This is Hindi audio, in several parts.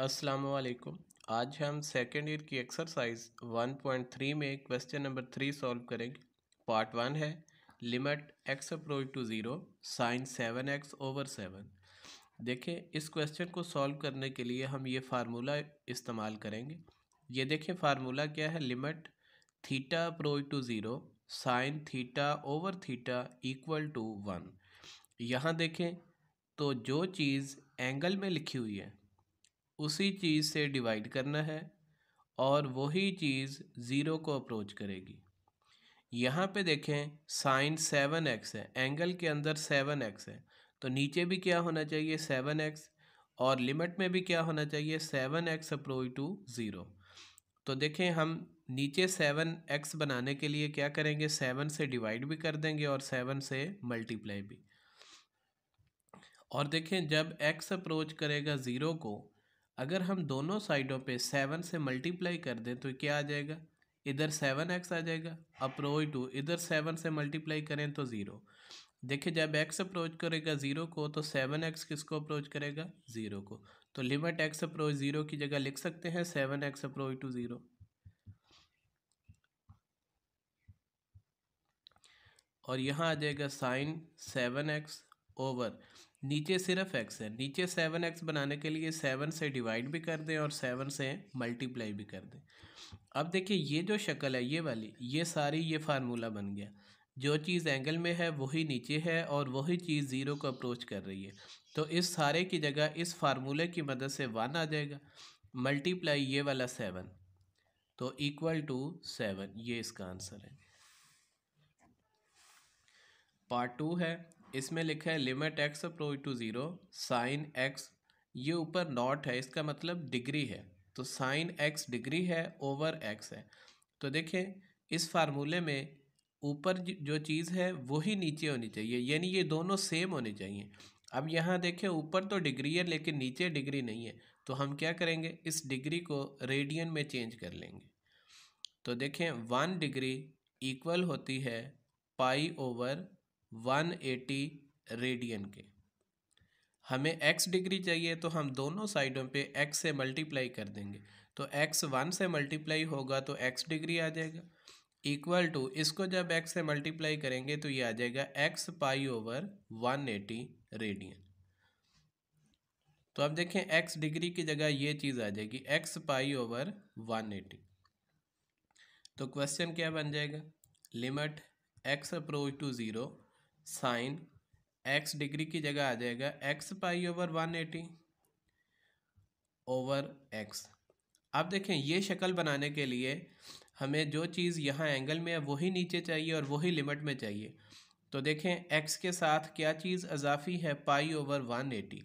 असलकुम आज हम सेकेंड ईयर की एक्सरसाइज 1.3 में क्वेश्चन नंबर थ्री सॉल्व करेंगे पार्ट वन है limit x approach to zero sine seven x over seven देखें इस क्वेश्चन को सॉल्व करने के लिए हम ये फार्मूला इस्तेमाल करेंगे ये देखें फार्मूला क्या है limit theta approach to zero sine theta over theta equal to one यहाँ देखें तो जो चीज़ एंगल में लिखी हुई है उसी चीज़ से डिवाइड करना है और वही चीज़ ज़ीरो को अप्रोच करेगी यहाँ पे देखें साइन सेवन एक्स है एंगल के अंदर सेवन एक्स है तो नीचे भी क्या होना चाहिए सेवन एक्स और लिमिट में भी क्या होना चाहिए seven x approach to zero तो देखें हम नीचे सेवन एक्स बनाने के लिए क्या करेंगे सेवन से डिवाइड भी कर देंगे और सेवन से मल्टीप्लाई भी और देखें जब एक्स अप्रोच करेगा ज़ीरो को अगर हम दोनों साइडों पे सेवन से मल्टीप्लाई कर दें तो क्या आ जाएगा इधर सेवन एक्स आ जाएगा अप्रोच टू इधर सेवन से मल्टीप्लाई करें तो ज़ीरो देखिए जब एक्स अप्रोच करेगा ज़ीरो को तो सेवन एक्स किसको अप्रोच करेगा ज़ीरो को तो लिमिट एक्स अप्रोच ज़ीरो की जगह लिख सकते हैं seven x approach to zero और यहाँ आ जाएगा साइन सेवन एक्स ओवर नीचे सिर्फ एक्स है नीचे सेवन एक्स बनाने के लिए सेवन से डिवाइड भी कर दें और सेवन से मल्टीप्लाई भी कर दें अब देखिए ये जो शक्ल है ये वाली ये सारी ये फार्मूला बन गया जो चीज़ एंगल में है वही नीचे है और वही चीज़ ज़ीरो को अप्रोच कर रही है तो इस सारे की जगह इस फार्मूले की मदद से वन आ जाएगा मल्टीप्लाई ये वाला सेवन तो इक्वल टू सेवन ये इसका आंसर है पार्ट टू है इसमें लिखा है limit x approach to zero sine x ये ऊपर नॉट है इसका मतलब डिग्री है तो साइन एक्स डिग्री है ओवर एक्स है तो देखें इस फार्मूले में ऊपर जो चीज़ है वही नीचे होनी चाहिए यानी ये दोनों सेम होने चाहिए अब यहाँ देखें ऊपर तो डिग्री है लेकिन नीचे डिग्री नहीं है तो हम क्या करेंगे इस डिग्री को रेडियन में चेंज कर लेंगे तो देखें वन डिग्री इक्वल होती है pi over one eighty radian के हमें एक्स डिग्री चाहिए तो हम दोनों साइडों पे एक्स से मल्टीप्लाई कर देंगे तो एक्स वन से मल्टीप्लाई होगा तो एक्स डिग्री आ जाएगा इक्वल टू इसको जब एक्स से मल्टीप्लाई करेंगे तो ये आ जाएगा x pi over one eighty radian तो अब देखें एक्स डिग्री की जगह ये चीज़ आ जाएगी x pi over one eighty तो क्वेश्चन क्या बन जाएगा limit x approach to zero sine x degree की जगह आ जाएगा x pi over one eighty over x अब देखें ये शक्ल बनाने के लिए हमें जो चीज़ यहाँ एंगल में है वही नीचे चाहिए और वही लिमिट में चाहिए तो देखें एक्स के साथ क्या चीज़ अजाफी है पाई ओवर वन एटी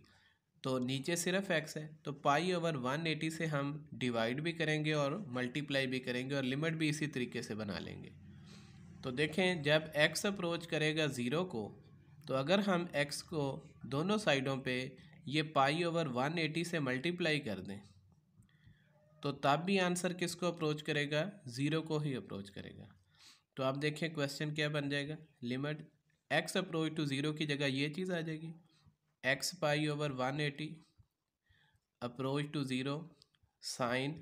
तो नीचे सिर्फ एक्स है तो पाई ओवर वन एटी से हम डिवाइड भी करेंगे और मल्टीप्लाई भी करेंगे और लिमिट भी इसी तरीके से बना लेंगे तो देखें जब x अप्रोच करेगा ज़ीरो को तो अगर हम x को दोनों साइडों पे ये पाई ओवर 180 से मल्टीप्लाई कर दें तो तब भी आंसर किसको अप्रोच करेगा ज़ीरो को ही अप्रोच करेगा तो आप देखें क्वेश्चन क्या बन जाएगा limit x approach to zero की जगह ये चीज़ आ जाएगी x pi over one eighty approach to zero sine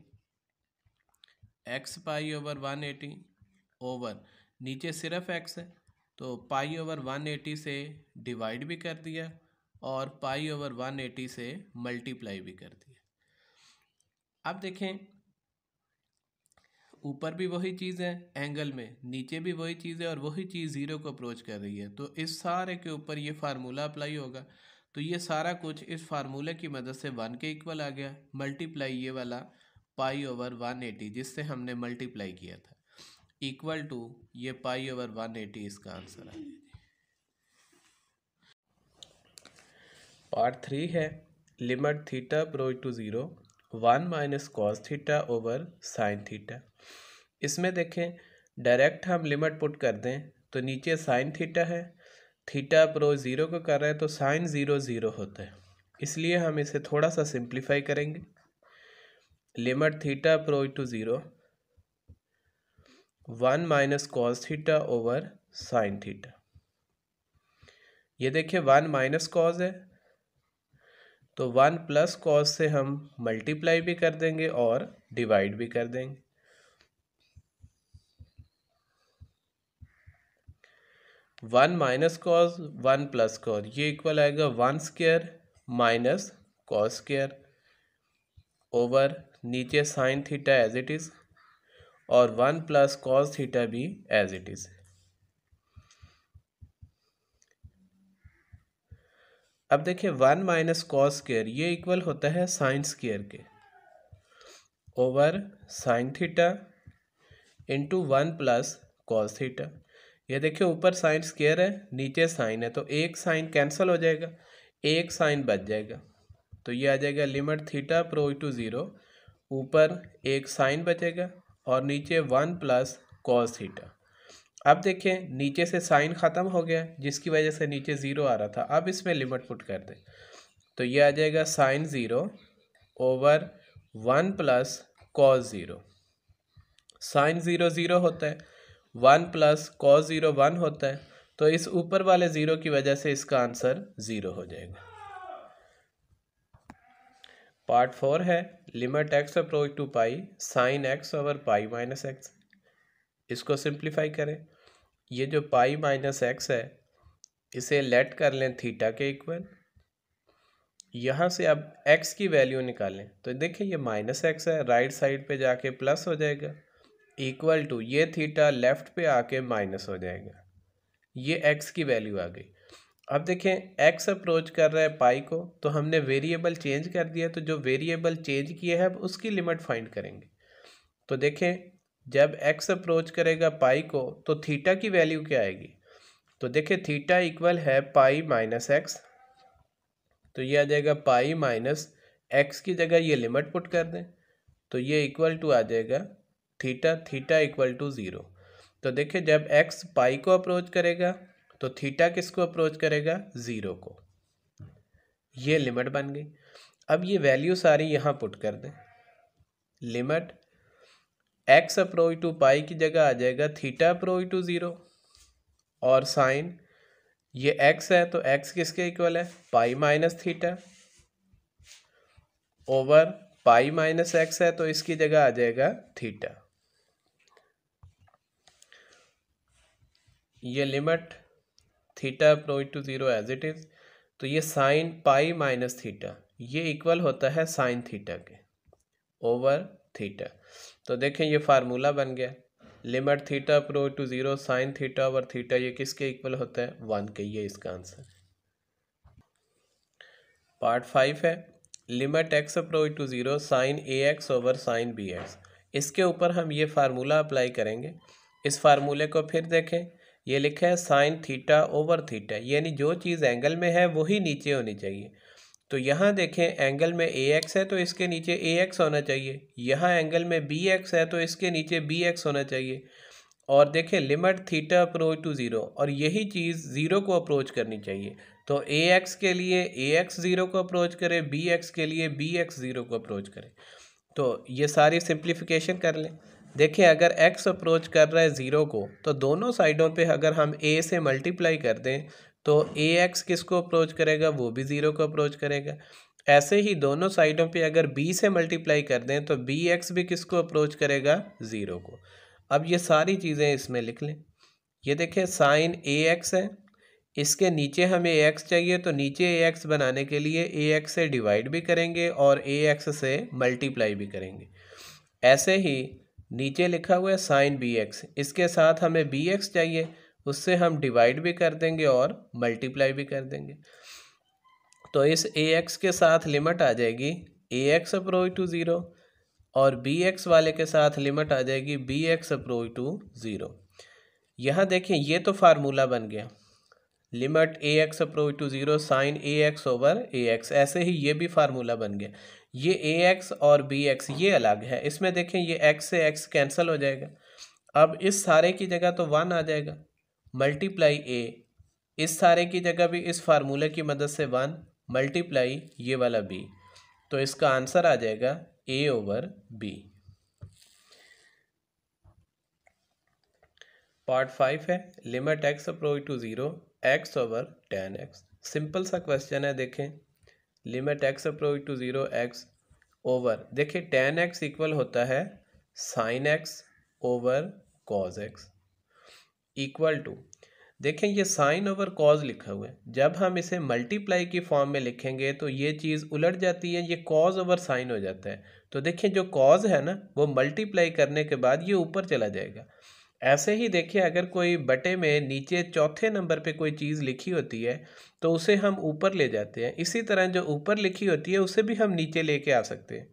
x pi over one eighty over नीचे सिर्फ एक्स है तो पाई ओवर वन एटी से डिवाइड भी कर दिया और पाई ओवर वन एटी से मल्टीप्लाई भी कर दिया अब देखें ऊपर भी वही चीज़ है एंगल में नीचे भी वही चीज़ है और वही चीज़ ज़ीरो को अप्रोच कर रही है तो इस सारे के ऊपर ये फार्मूला अप्लाई होगा तो ये सारा कुछ इस फार्मूले की मदद से वन के इक्वल आ गया मल्टीप्लाई ये वाला पाई ओवर वन एटी जिससे हमने मल्टीप्लाई किया था इक्वल टू ये पाई ओवर वन एटी इसका आंसर है पार्ट थ्री है limit theta approaches to zero one minus cos theta over sine theta इसमें देखें डायरेक्ट हम लिमिट पुट कर दें तो नीचे साइन थीटा है थीटा प्रो ज़ीरो को कर रहे हैं तो साइन ज़ीरो ज़ीरो होता है इसलिए हम इसे थोड़ा सा सिंप्लीफाई करेंगे limit theta approach to zero one minus cos theta over sine theta ये देखिए वन माइनस कॉज है तो वन प्लस कॉज से हम मल्टीप्लाई भी कर देंगे और डिवाइड भी कर देंगे one minus cos one plus cos ये इक्वल आएगा one square minus cos square over नीचे sine theta as it is और one plus cos theta as it it is अब देखिए वन माइनस कॉस स्केयर ये इक्वल होता है साइन स्केयर के over sine theta into one plus cos theta ये देखिए ऊपर साइन स्केयर है नीचे साइन है तो एक साइन कैंसिल हो जाएगा एक साइन बच जाएगा तो ये आ जाएगा limit theta approach to zero ऊपर एक साइन बचेगा और नीचे वन प्लस कॉस थीटा अब देखें नीचे से साइन ख़त्म हो गया जिसकी वजह से नीचे ज़ीरो आ रहा था अब इसमें लिमिट पुट कर दें तो ये आ जाएगा sine zero over one plus cos zero sine zero zero होता है one plus cos zero one होता है तो इस ऊपर वाले ज़ीरो की वजह से इसका आंसर ज़ीरो हो जाएगा पार्ट फोर है limit x approach to pi sine x over pi minus x इसको सिंप्लीफाई करें ये जो पाई माइनस एक्स है इसे लेट कर लें थीटा के इक्वल यहाँ से अब एक्स की वैल्यू निकालें तो देखिए ये माइनस एक्स है राइट साइड पे जाके प्लस हो जाएगा इक्वल टू ये थीटा लेफ़्ट पे आके माइनस हो जाएगा ये एक्स की वैल्यू आ गई अब देखें एक्स अप्रोच कर रहा है पाई को तो हमने वेरिएबल चेंज कर दिया तो जो वेरिएबल चेंज किया है अब उसकी लिमिट फाइंड करेंगे तो देखें जब एक्स अप्रोच करेगा पाई को तो थीटा की वैल्यू क्या आएगी तो देखें थीटा इक्वल है पाई माइनस एक्स तो ये आ जाएगा पाई माइनस एक्स की जगह ये लिमिट पुट कर दें तो ये इक्वल टू आ जाएगा theta theta equal to zero तो देखिए जब एक्स पाई को अप्रोच करेगा तो थीटा किसको अप्रोच करेगा ज़ीरो को ये लिमिट बन गई अब ये वैल्यू सारी यहाँ पुट कर दें limit x approach to pi की जगह आ जाएगा थीटा अप्रोच टू ज़ीरो और साइन ये एक्स है तो एक्स किसके इक्वल है pi minus theta over pi minus x है तो इसकी जगह आ जाएगा थीटा ये limit theta approach to zero as it is तो ये साइन पाई माइनस थीटा ये इक्वल होता है साइन थीटा के ओवर थीटा तो देखें ये फार्मूला बन गया limit theta approach to zero sine theta over theta ये किसके इक्वल होता है वन के ये इसका आंसर पार्ट फाइव है limit x approach to zero sine a x over sine b x इसके ऊपर हम ये फार्मूला अप्लाई करेंगे इस फार्मूले को फिर देखें ये लिखा है साइन थीटा ओवर थीटा यानी जो चीज़ एंगल में है वही नीचे होनी चाहिए तो यहाँ देखें एंगल में ए एक्स है तो इसके नीचे ए एक्स होना चाहिए यहाँ एंगल में बी एक्स है तो इसके नीचे बी एक्स होना चाहिए और देखें limit theta approach to zero और यही चीज़ ज़ीरो को अप्रोच करनी चाहिए तो ए एक्स के लिए ए एक्स ज़ीरो को अप्रोच करे बी एक्स के लिए बी एक्स ज़ीरो को अप्रोच करे तो ये सारी सिंप्लीफिकेशन कर लें देखिए अगर x अप्रोच कर रहा है ज़ीरो को तो दोनों साइडों पे अगर हम a से मल्टीप्लाई कर दें तो ए एक्स को अप्रोच करेगा वो भी ज़ीरो को अप्रोच करेगा ऐसे ही दोनों साइडों पे अगर b से मल्टीप्लाई कर दें तो बी एक्स भी को अप्रोच करेगा ज़ीरो को अब ये सारी चीज़ें इसमें लिख लें ये देखें साइन ए एक्स है इसके नीचे हमें ए एक्स चाहिए तो नीचे ए एक्स बनाने के लिए ए एक्स से डिवाइड भी करेंगे और ए एक्स से मल्टीप्लाई भी करेंगे ऐसे ही नीचे लिखा हुआ है साइन बी एक्स इसके साथ हमें बी एक्स चाहिए उससे हम डिवाइड भी कर देंगे और मल्टीप्लाई भी कर देंगे तो इस ए एक्स के साथ लिमिट आ जाएगी a x approach to zero और बी एक्स वाले के साथ लिमिट आ जाएगी b x approach to zero यहाँ देखें ये तो फार्मूला बन गया limit a x approach to zero sine a x over a x ऐसे ही ये भी फार्मूला बन गया ये ए एक्स और बी एक्स ये अलग है इसमें देखें ये एक्स से एक्स कैंसिल हो जाएगा अब इस सारे की जगह तो वन आ जाएगा मल्टीप्लाई ए इस सारे की जगह भी इस फार्मूले की मदद से वन मल्टीप्लाई ये वाला बी तो इसका आंसर आ जाएगा a over b part five है limit x approach to zero x over tan x simple सा क्वेश्चन है देखें limit x approach to zero x over देखिए टेन एक्स इक्वल होता है sine x over cos x equal to देखें ये साइन ओवर कॉज लिखा हुआ है जब हम इसे मल्टीप्लाई की फॉर्म में लिखेंगे तो ये चीज़ उलट जाती है ये कॉज ओवर साइन हो जाता है तो देखें जो कॉज है ना वो मल्टीप्लाई करने के बाद ये ऊपर चला जाएगा ऐसे ही देखिए अगर कोई बटे में नीचे चौथे नंबर पे कोई चीज़ लिखी होती है तो उसे हम ऊपर ले जाते हैं इसी तरह जो ऊपर लिखी होती है उसे भी हम नीचे कर आ सकते हैं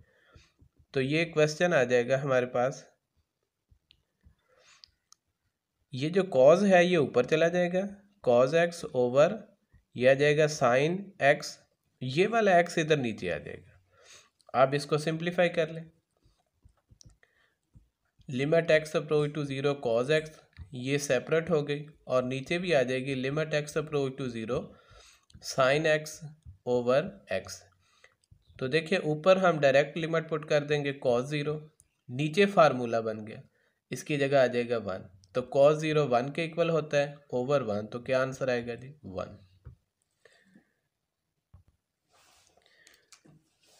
तो ये क्वेश्चन आ जाएगा हमारे पास ये जो कॉज है ये ऊपर चला जाएगा कॉज एक्स ओवर ये आ जाएगा साइन एक्स ये वाला एक्स इधर नीचे आ जाएगा आप इसको सिंप्लीफाई कर लें limit x approach to zero cos x ये सेपरेट हो गई और नीचे भी आ जाएगी limit x approach to zero sine x over x तो देखिए ऊपर हम डायरेक्ट लिमिट पुट कर देंगे कॉज ज़ीरो नीचे फार्मूला बन गया इसकी जगह आ जाएगा वन तो कॉज ज़ीरो वन के इक्वल होता है ओवर वन तो क्या आंसर आएगा जी वन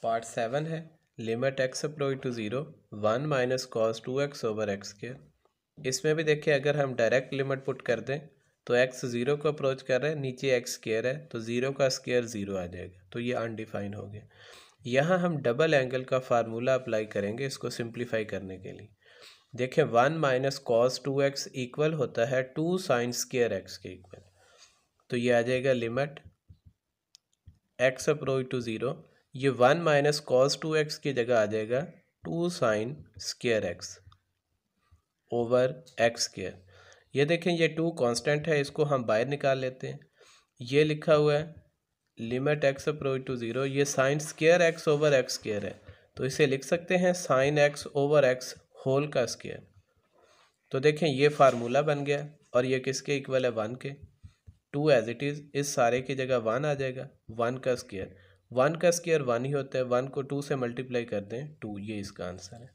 पार्ट सेवन है limit x approach to zero one minus cos two x over x के इसमें भी देखिए अगर हम डायरेक्ट लिमिट पुट कर दें तो एक्स ज़ीरो को अप्रोच कर रहे हैं नीचे एक्स स्केयर है तो ज़ीरो का स्केयर ज़ीरो आ जाएगा तो ये अनडिफाइन हो गया यहाँ हम डबल एंगल का फार्मूला अप्लाई करेंगे इसको सिंप्लीफाई करने के लिए देखें one minus cos two x equal होता है टू साइन स्केयर एक्स के इक्वल तो ये आ जाएगा limit x approach to zero ये one minus cos two x की जगह आ जाएगा two sine square x over x square ये देखें ये टू कांस्टेंट है इसको हम बाहर निकाल लेते हैं ये लिखा हुआ है limit x approach to zero ये sine square x over x square है तो इसे लिख सकते हैं sine x over x whole का स्केयर तो देखें ये फार्मूला बन गया और ये किसके इक्वल है वन के टू एज इट इज़ इस सारे की जगह वन आ जाएगा वन का स्केयर वन का स्केयर वन ही होता है वन को टू से मल्टीप्लाई कर दें टू ये इसका आंसर है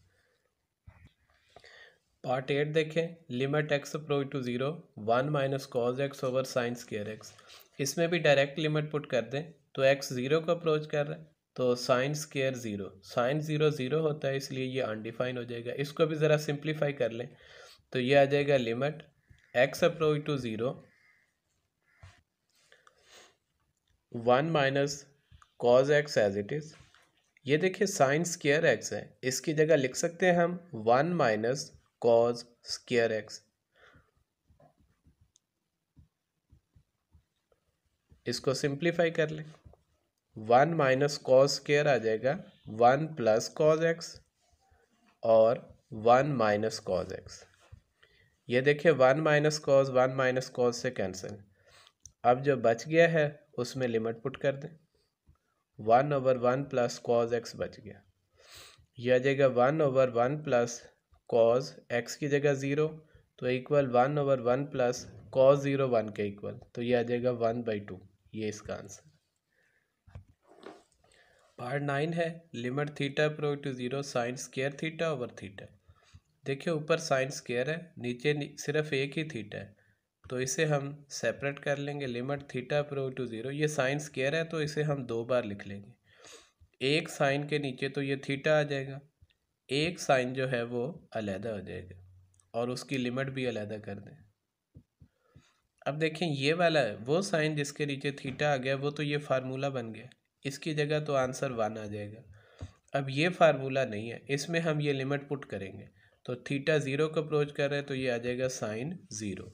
पार्ट एट देखें limit x approach to zero one minus cos x over sine square x इसमें भी डायरेक्ट लिमिट पुट कर दें तो एक्स ज़ीरो को अप्रोच कर रहे हैं तो sine square zero sine zero zero होता है इसलिए ये अनडिफाइन हो जाएगा इसको भी ज़रा सिंप्लीफाई कर लें तो ये आ जाएगा limit x approach to zero one minus cos x as it is ये देखिए साइन स्केयर एक्स है इसकी जगह लिख सकते हैं हम one minus cos square x इसको सिंप्लीफाई कर लें वन माइनस कॉज स्केयर आ जाएगा वन प्लस कॉज एक्स और वन माइनस कॉज एक्स ये देखिए one minus cos one minus cos से कैंसिल अब जो बच गया है उसमें लिमिट पुट कर दें one over one plus cos x बच गया यह आ जाएगा one over one plus cos x की जगह ज़ीरो तो equal one over one plus cos zero one के इक्वल तो ये आ जाएगा वन बाई टू ये इसका आंसर पार्ट नाइन है limit theta approach to zero sine square theta over theta देखिए ऊपर साइन स्केयर है नीचे नी, सिर्फ एक ही थीटा है तो इसे हम सेपरेट कर लेंगे limit theta approach to zero ये साइन स्केयर है तो इसे हम दो बार लिख लेंगे एक साइन के नीचे तो ये थीटा आ जाएगा एक साइन जो है वो अलहदा हो जाएगा और उसकी लिमिट भी अलहदा कर दें अब देखें ये वाला है वो साइन जिसके नीचे थीटा आ गया वो तो ये फार्मूला बन गया इसकी जगह तो आंसर वन आ जाएगा अब ये फार्मूला नहीं है इसमें हम ये लिमिट पुट करेंगे तो थीटा ज़ीरो को अप्रोच कर रहे हैं तो ये आ जाएगा sine zero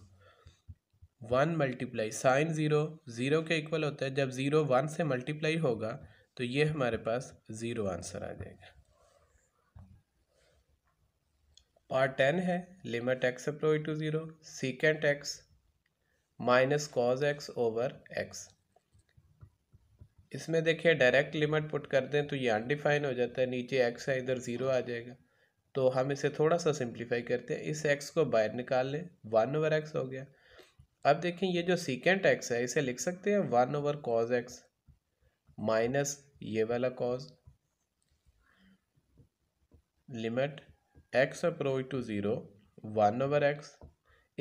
one multiply sine zero zero के इक्वल होता है जब ज़ीरो वन से मल्टीप्लाई होगा तो ये हमारे पास ज़ीरो आंसर आ जाएगा पार्ट टेन है limit x approach to zero secant x minus cos x over x इसमें देखिए डायरेक्ट लिमिट पुट कर दें तो ये अनडिफाइन हो जाता है नीचे एक्स है इधर ज़ीरो आ जाएगा तो हम इसे थोड़ा सा सिंप्लीफाई करते हैं इस एक्स को बाहर निकाल लें वन ओवर एक्स हो गया अब देखें ये जो सीकेंट एक्स है इसे लिख सकते हैं one over cos x minus ये वाला cos limit x approach to zero one over x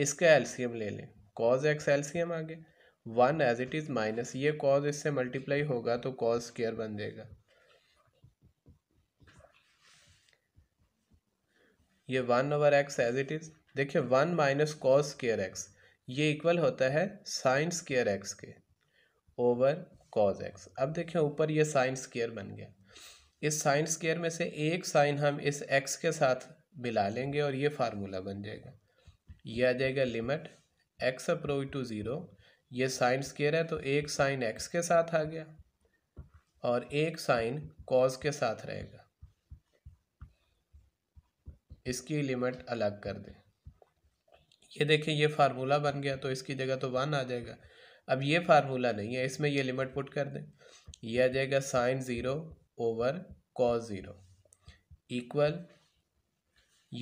इसका एलसीएम ले लें कॉज एक्स एलसीएम आगे one as it is minus ये कॉज इससे मल्टीप्लाई होगा तो कॉज स्केयर बन जाएगा ये one over x as it is देखिए one minus cos square x ये इक्वल होता है साइन स्केयर एक्स के ओवर कॉज एक्स अब देखें ऊपर ये साइन स्केयर बन गया इस साइन स्केयर में से एक साइन हम इस एक्स के साथ मिला लेंगे और ये फार्मूला बन जाएगा ये आ जाएगा limit x approach to zero ये साइन स्केयर है तो एक साइन एक्स के साथ आ गया और एक साइन कॉज के साथ रहेगा इसकी लिमिट अलग कर दें ये देखें ये फार्मूला बन गया तो इसकी जगह तो वन आ जाएगा अब ये फार्मूला नहीं है इसमें ये लिमिट पुट कर दें ये आ जाएगा sine zero over cos zero equal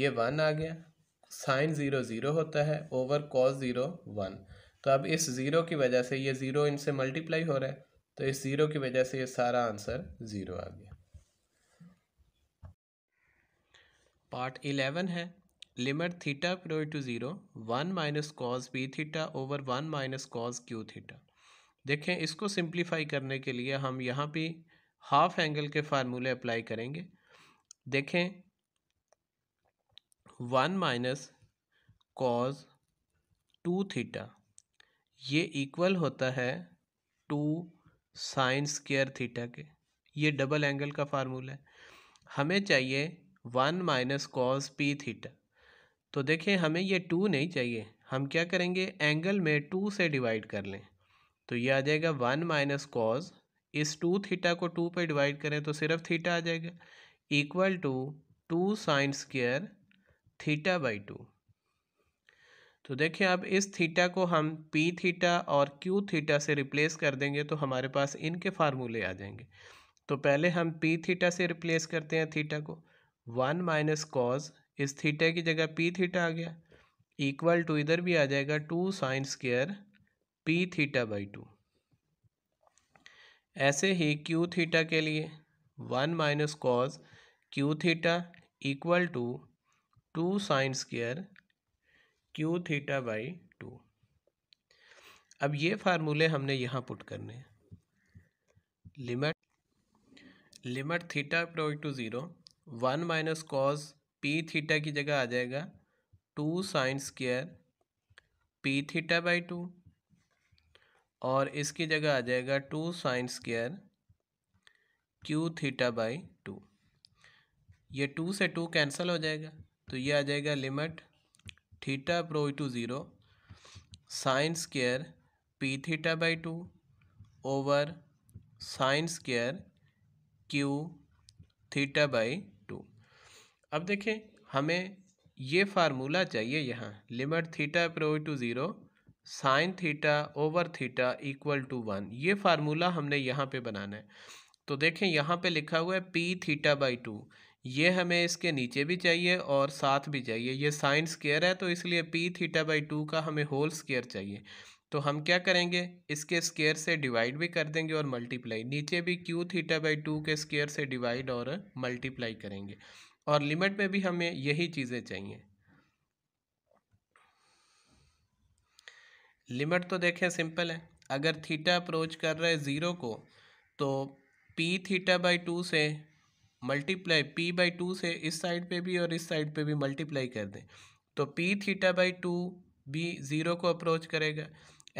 ये वन आ गया साइन ज़ीरो ज़ीरो होता है ओवर कॉस ज़ीरो वन तो अब इस ज़ीरो की वजह से ये ज़ीरो इनसे मल्टीप्लाई हो रहा है तो इस ज़ीरो की वजह से ये सारा आंसर ज़ीरो आ गया पार्ट इलेवन है limit theta approach to zero one minus cos P theta over one minus cos Q theta देखें इसको सिंप्लीफाई करने के लिए हम यहाँ पे हाफ एंगल के फार्मूले अप्लाई करेंगे देखें one minus cos two theta ये इक्वल होता है टू साइन स्केयर थीटा के ये डबल एंगल का फार्मूला है हमें चाहिए one minus cos P theta तो देखें हमें ये टू नहीं चाहिए हम क्या करेंगे एंगल में टू से डिवाइड कर लें तो ये आ जाएगा वन माइनस कॉज इस टू थीटा को टू पे डिवाइड करें तो सिर्फ थीटा आ जाएगा equal to two sine square theta by two तो देखिए अब इस थीटा को हम पी थीटा और क्यू थीटा से रिप्लेस कर देंगे तो हमारे पास इनके फार्मूले आ जाएंगे तो पहले हम पी थीटा से रिप्लेस करते हैं थीटा को वन माइनस कॉज इस थीटा की जगह पी थीटा आ गया इक्वल टू इधर भी आ जाएगा two sine square P theta by two ऐसे ही क्यू थीटा के लिए one minus cos Q theta equal to two sine square Q theta by two अब ये फार्मूले हमने यहाँ पुट करने हैं limit limit theta approach to zero one minus cos P theta की जगह आ जाएगा two sine square P theta by two और इसकी जगह आ जाएगा two sine square Q theta by two ये टू से टू कैंसिल हो जाएगा तो ये आ जाएगा limit theta approach to zero sine square P theta by two over sine square Q theta by अब देखें हमें ये फार्मूला चाहिए यहाँ limit theta approach to zero sine theta over theta equal to one ये फार्मूला हमने यहाँ पे बनाना है तो देखें यहाँ पे लिखा हुआ है पी थीटा बाई टू ये हमें इसके नीचे भी चाहिए और साथ भी चाहिए ये साइन स्केयर है तो इसलिए पी थीटा बाई टू का हमें होल स्केयर चाहिए तो हम क्या करेंगे इसके स्केयर से डिवाइड भी कर देंगे और मल्टीप्लाई नीचे भी क्यू थीटा बाई टू के स्केयर से डिवाइड और मल्टीप्लाई करेंगे और लिमिट में भी हमें यही चीज़ें चाहिए लिमिट तो देखें सिंपल है अगर थीटा अप्रोच कर रहे ज़ीरो को तो पी थीटा बाई टू से मल्टीप्लाई पी बाई टू से इस साइड पे भी और इस साइड पे भी मल्टीप्लाई कर दें तो पी थीटा बाई टू भी ज़ीरो को अप्रोच करेगा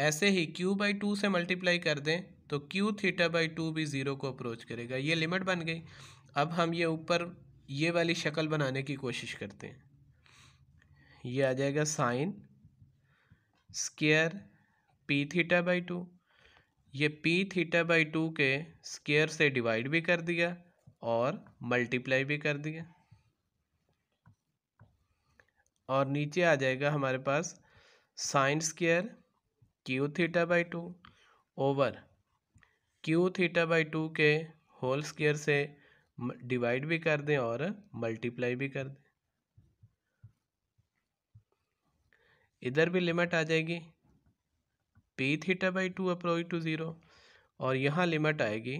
ऐसे ही क्यू बाई टू से मल्टीप्लाई कर दें तो क्यू थीटा बाई टू भी ज़ीरो को अप्रोच करेगा ये लिमिट बन गई अब हम ये ऊपर ये वाली शक्ल बनाने की कोशिश करते हैं ये आ जाएगा sine square P theta by two ये पी थीटा बाई टू के स्केयर से डिवाइड भी कर दिया और मल्टीप्लाई भी कर दिया और नीचे आ जाएगा हमारे पास sine square Q theta by two over Q theta by two के होल स्केयर से डिवाइड भी कर दें और मल्टीप्लाई भी कर दें इधर भी लिमिट आ जाएगी P theta by two approach to zero और यहाँ लिमिट आएगी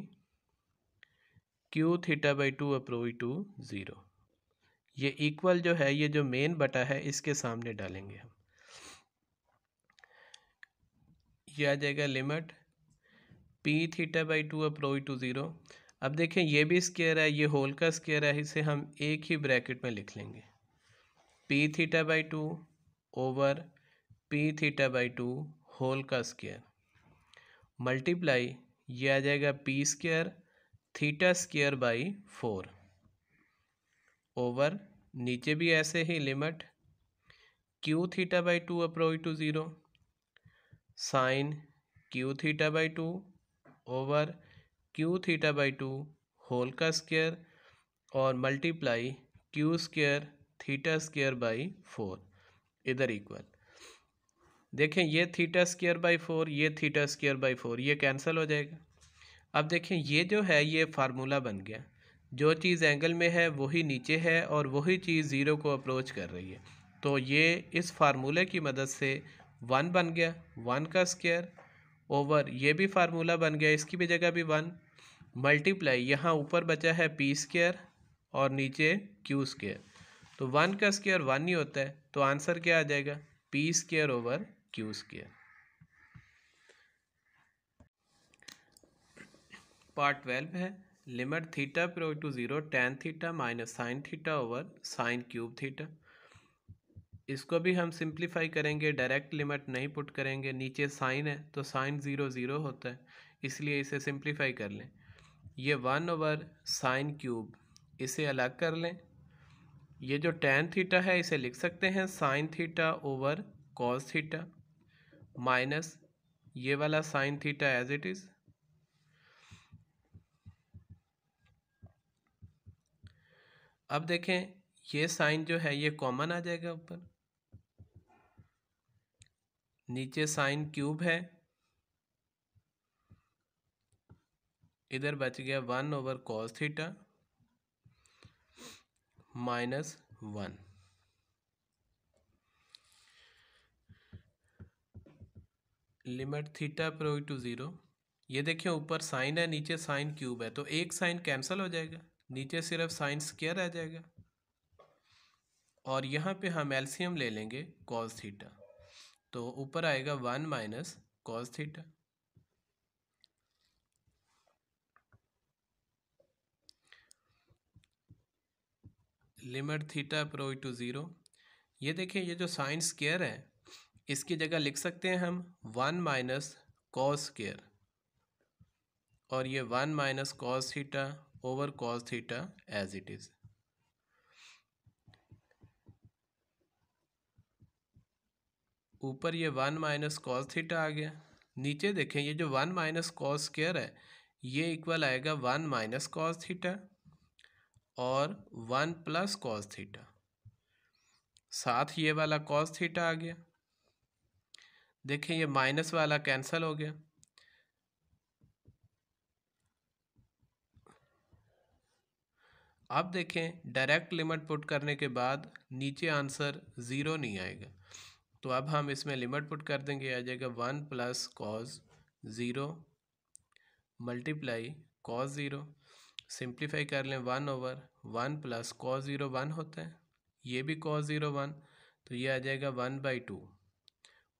Q theta by two approach to zero ये इक्वल जो है ये जो मेन बटा है इसके सामने डालेंगे हम ये आ जाएगा limit P theta by two approach to zero अब देखें ये भी स्केयर है ये होल का स्केयर है इसे हम एक ही ब्रैकेट में लिख लेंगे P theta by two over P theta by two whole का स्केयर मल्टीप्लाई ये आ जाएगा P square theta square by four over नीचे भी ऐसे ही limit Q theta by two approach to zero sine Q theta by two over Q theta by two whole का स्क्वेयर और multiply Q square theta square by four इधर इक्वल देखें ये थीटा स्क्वेयर बाई फोर ये थीटा स्क्वेयर बाई फोर ये कैंसिल हो जाएगा अब देखें ये जो है ये फार्मूला बन गया जो चीज़ एंगल में है वही नीचे है और वही चीज़ ज़ीरो को अप्रोच कर रही है तो ये इस फार्मूले की मदद से वन बन गया वन का स्क्वेयर ओवर ये भी फार्मूला बन गया इसकी भी जगह भी वन मल्टीप्लाई यहाँ ऊपर बचा है पी स्केयर और नीचे क्यू स्केयर तो वन का स्केयर वन ही होता है तो आंसर क्या आ जाएगा P square over Q square part twelve है limit theta approach to zero tan theta minus sine theta over sine cube theta इसको भी हम सिंप्लीफाई करेंगे डायरेक्ट लिमिट नहीं पुट करेंगे नीचे साइन है तो साइन ज़ीरो ज़ीरो होता है इसलिए इसे सिंप्लीफाई कर लें ये वन ओवर साइन क्यूब इसे अलग कर लें ये जो टेन थीटा है इसे लिख सकते हैं sine theta over cos theta minus ये वाला sine theta as it is अब देखें ये साइन जो है ये कॉमन आ जाएगा ऊपर नीचे साइन क्यूब है इधर बच गया one over cos theta minus one limit theta approach to zero ये देखिए ऊपर साइन है नीचे साइन क्यूब है तो एक साइन कैंसिल हो जाएगा नीचे सिर्फ साइन स्क्र रह जाएगा और यहाँ पे हम एल्सीयम ले लेंगे कॉस थीटा तो ऊपर आएगा one minus cos theta limit theta approach to zero ये देखिए ये जो साइन स्केयर है इसकी जगह लिख सकते हैं हम वन माइनस कॉस स्केयर और ये one minus cos theta over cos theta as it is ऊपर ये वन माइनस कॉस थीटा आ गया नीचे देखें ये जो वन माइनस कॉस स्केयर है ये इक्वल आएगा वन माइनस कॉस थीटा और वन प्लस कॉस थीटा साथ ये वाला कॉस थीटा आ गया देखें ये माइनस वाला कैंसिल हो गया अब देखें डायरेक्ट लिमिट पुट करने के बाद नीचे आंसर ज़ीरो नहीं आएगा तो अब हम इसमें लिमिट पुट कर देंगे आ जाएगा one plus cos zero multiply cos zero simplify कर लें one over one plus cos zero one होता है ये भी कॉस ज़ीरो वन तो ये आ जाएगा one by two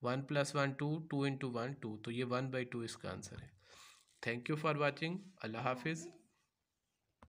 one plus one two two into one two तो ये वन बाई टू इसका आंसर है थैंक यू फॉर वॉचिंग अल्लाह हाफिज़